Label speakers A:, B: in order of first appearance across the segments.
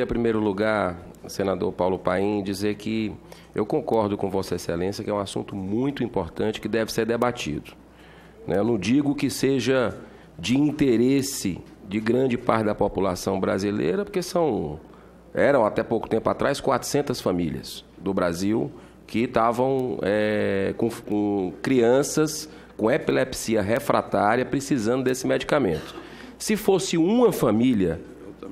A: Em primeiro lugar, senador Paulo Paim, dizer que eu concordo com Vossa Excelência que é um assunto muito importante que deve ser debatido. Né? Eu não digo que seja de interesse de grande parte da população brasileira, porque são eram até pouco tempo atrás 400 famílias do Brasil que estavam é, com, com crianças com epilepsia refratária precisando desse medicamento. Se fosse uma família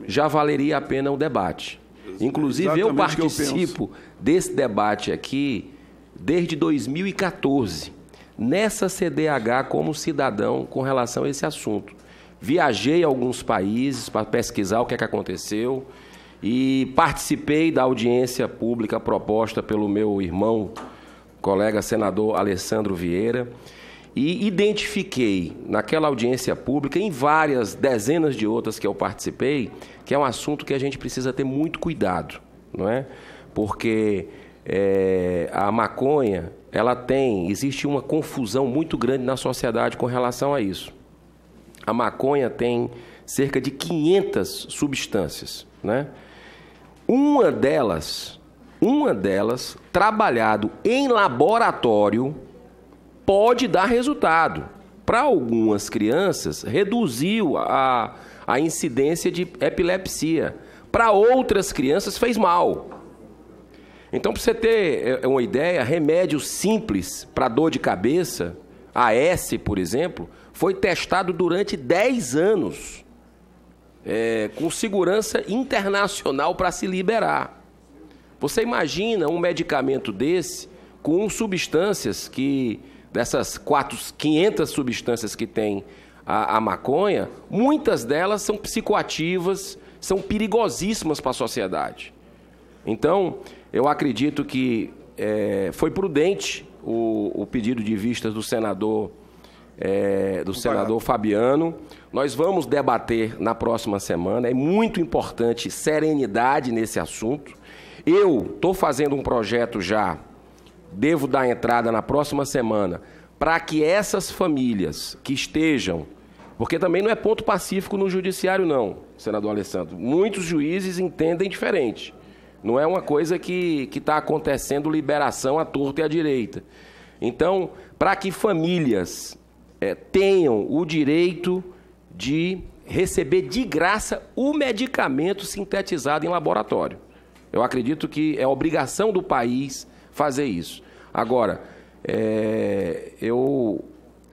A: Exatamente. já valeria a pena o debate. Exatamente. Inclusive, eu participo eu desse debate aqui desde 2014, nessa CDH como cidadão com relação a esse assunto. Viajei a alguns países para pesquisar o que é que aconteceu e participei da audiência pública proposta pelo meu irmão, colega senador Alessandro Vieira e identifiquei naquela audiência pública, em várias dezenas de outras que eu participei, que é um assunto que a gente precisa ter muito cuidado, não é? Porque é, a maconha, ela tem, existe uma confusão muito grande na sociedade com relação a isso. A maconha tem cerca de 500 substâncias, né? Uma delas, uma delas trabalhado em laboratório pode dar resultado. Para algumas crianças, reduziu a, a incidência de epilepsia. Para outras crianças, fez mal. Então, para você ter é, é uma ideia, remédio simples para dor de cabeça, AS, por exemplo, foi testado durante 10 anos, é, com segurança internacional para se liberar. Você imagina um medicamento desse com substâncias que dessas quatro, 500 substâncias que tem a, a maconha, muitas delas são psicoativas, são perigosíssimas para a sociedade. Então, eu acredito que é, foi prudente o, o, pedido de vistas do senador é, do senador Fabiano. Nós vamos debater na próxima semana. É muito importante serenidade nesse assunto. Eu estou fazendo um projeto já devo dar entrada na próxima semana para que essas famílias que estejam, porque também não é ponto pacífico no judiciário não, senador Alessandro. Muitos juízes entendem diferente. Não é uma coisa que está acontecendo liberação à torta e à direita. Então, para que famílias é, tenham o direito de receber de graça o medicamento sintetizado em laboratório. Eu acredito que é obrigação do país fazer isso. Agora, é, eu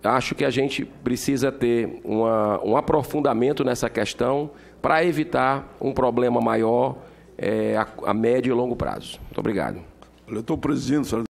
A: acho que a gente precisa ter uma, um aprofundamento nessa questão para evitar um problema maior é, a, a, médio e longo prazo. Muito obrigado. Eu estou presidente,